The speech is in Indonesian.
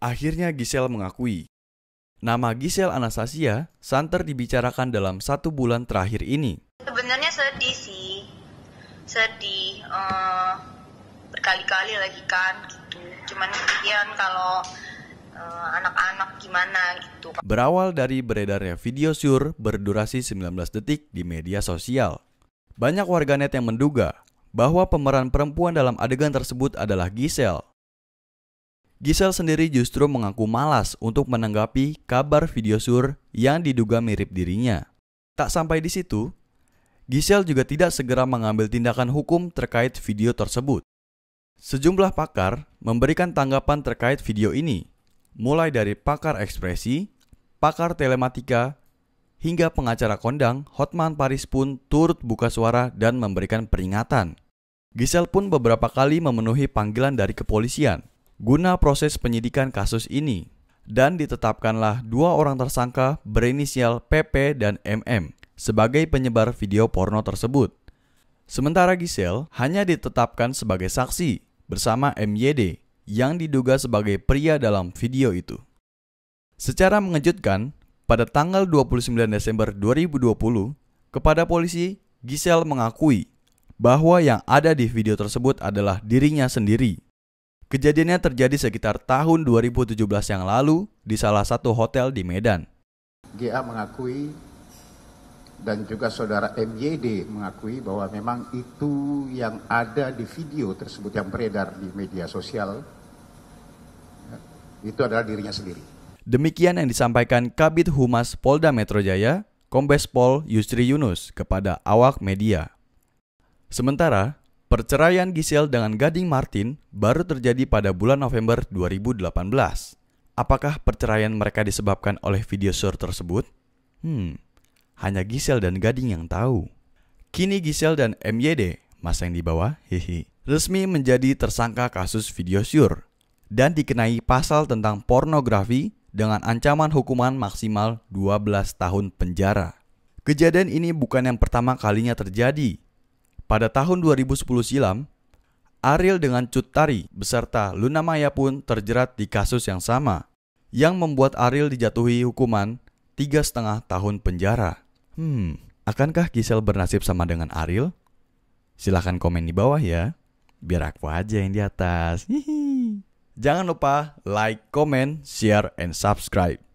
Akhirnya Giselle mengakui. Nama Giselle Anastasia santer dibicarakan dalam satu bulan terakhir ini. Sebenarnya sedih sih, sedih uh, berkali-kali lagi kan gitu. Cuman kemudian kalau eh, anak-anak gimana gitu. Berawal dari beredarnya video syur berdurasi 19 detik di media sosial. Banyak warganet yang menduga bahwa pemeran perempuan dalam adegan tersebut adalah Giselle. Giselle sendiri justru mengaku malas untuk menanggapi kabar video Sur yang diduga mirip dirinya. Tak sampai di situ, Giselle juga tidak segera mengambil tindakan hukum terkait video tersebut. Sejumlah pakar memberikan tanggapan terkait video ini, mulai dari pakar ekspresi, pakar telematika, hingga pengacara kondang Hotman Paris pun turut buka suara dan memberikan peringatan. Giselle pun beberapa kali memenuhi panggilan dari kepolisian guna proses penyidikan kasus ini dan ditetapkanlah dua orang tersangka berinisial PP dan MM sebagai penyebar video porno tersebut. Sementara Giselle hanya ditetapkan sebagai saksi bersama MYD yang diduga sebagai pria dalam video itu. Secara mengejutkan, pada tanggal 29 Desember 2020, kepada polisi, Giselle mengakui bahwa yang ada di video tersebut adalah dirinya sendiri. Kejadiannya terjadi sekitar tahun 2017 yang lalu di salah satu hotel di Medan. GA mengakui dan juga saudara MYD mengakui bahwa memang itu yang ada di video tersebut yang beredar di media sosial ya, itu adalah dirinya sendiri. Demikian yang disampaikan Kabit Humas Polda Metro Jaya, Kombes Pol Yusri Yunus kepada awak media. Sementara, Perceraian Giselle dengan Gading Martin baru terjadi pada bulan November 2018. Apakah perceraian mereka disebabkan oleh video sur tersebut? Hmm, hanya Giselle dan Gading yang tahu. Kini Giselle dan MYD, masa yang di bawah, hihi, resmi menjadi tersangka kasus video sur dan dikenai pasal tentang pornografi dengan ancaman hukuman maksimal 12 tahun penjara. Kejadian ini bukan yang pertama kalinya terjadi, pada tahun 2010 silam, Ariel dengan Cut Tari beserta Luna Maya pun terjerat di kasus yang sama, yang membuat Ariel dijatuhi hukuman tiga setengah tahun penjara. Hmm, akankah Gisel bernasib sama dengan Ariel? Silahkan komen di bawah ya, biar aku aja yang di atas. Hihi. Jangan lupa like, comment, share, and subscribe.